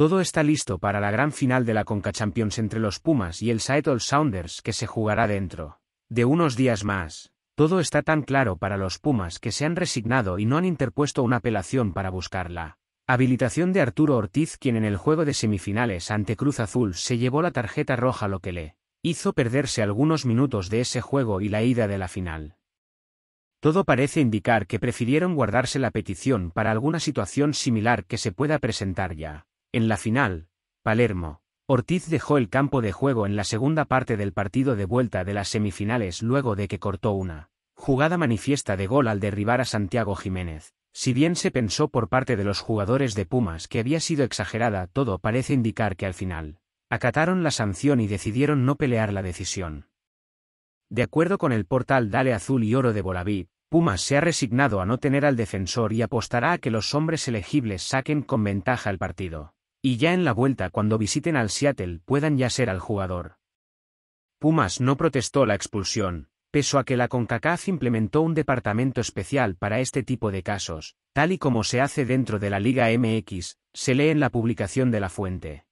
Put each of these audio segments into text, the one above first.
Todo está listo para la gran final de la Conca Champions entre los Pumas y el Seattle Sounders que se jugará dentro de unos días más. Todo está tan claro para los Pumas que se han resignado y no han interpuesto una apelación para buscarla. Habilitación de Arturo Ortiz quien en el juego de semifinales ante Cruz Azul se llevó la tarjeta roja lo que le hizo perderse algunos minutos de ese juego y la ida de la final. Todo parece indicar que prefirieron guardarse la petición para alguna situación similar que se pueda presentar ya. En la final, Palermo, Ortiz dejó el campo de juego en la segunda parte del partido de vuelta de las semifinales luego de que cortó una jugada manifiesta de gol al derribar a Santiago Jiménez. Si bien se pensó por parte de los jugadores de Pumas que había sido exagerada, todo parece indicar que al final acataron la sanción y decidieron no pelear la decisión. De acuerdo con el portal Dale Azul y Oro de Bolaví, Pumas se ha resignado a no tener al defensor y apostará a que los hombres elegibles saquen con ventaja el partido. Y ya en la vuelta cuando visiten al Seattle puedan ya ser al jugador. Pumas no protestó la expulsión, peso a que la CONCACAF implementó un departamento especial para este tipo de casos, tal y como se hace dentro de la Liga MX, se lee en la publicación de la fuente.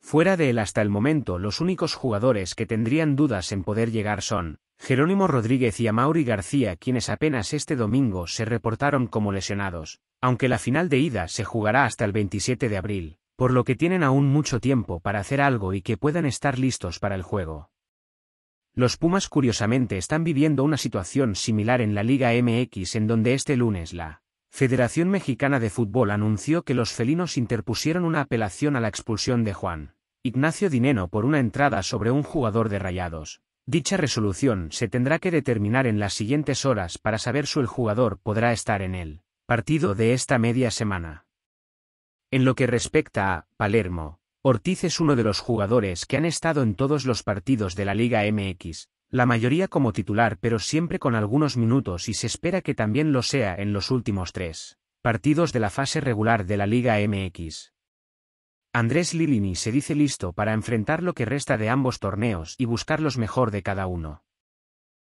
Fuera de él hasta el momento los únicos jugadores que tendrían dudas en poder llegar son, Jerónimo Rodríguez y Amauri García quienes apenas este domingo se reportaron como lesionados, aunque la final de ida se jugará hasta el 27 de abril, por lo que tienen aún mucho tiempo para hacer algo y que puedan estar listos para el juego. Los Pumas curiosamente están viviendo una situación similar en la Liga MX en donde este lunes la Federación Mexicana de Fútbol anunció que los felinos interpusieron una apelación a la expulsión de Juan Ignacio Dineno por una entrada sobre un jugador de Rayados, Dicha resolución se tendrá que determinar en las siguientes horas para saber si el jugador podrá estar en el partido de esta media semana. En lo que respecta a Palermo, Ortiz es uno de los jugadores que han estado en todos los partidos de la Liga MX, la mayoría como titular pero siempre con algunos minutos y se espera que también lo sea en los últimos tres partidos de la fase regular de la Liga MX. Andrés Lilini se dice listo para enfrentar lo que resta de ambos torneos y buscar los mejor de cada uno.